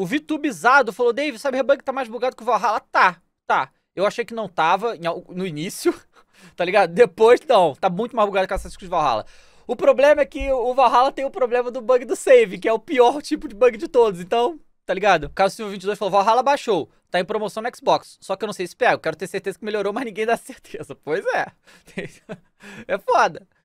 O Vitubizado falou, Dave, sabe Cyberpunk tá mais bugado que o Valhalla? Tá, tá. Eu achei que não tava no início, tá ligado? Depois, não. Tá muito mais bugado que Assassin's Creed Valhalla. O problema é que o Valhalla tem o problema do bug do save, que é o pior tipo de bug de todos. Então, tá ligado? O Carlos Silva 22 falou, Valhalla baixou. Tá em promoção no Xbox. Só que eu não sei se pega. Quero ter certeza que melhorou, mas ninguém dá certeza. Pois é. é foda.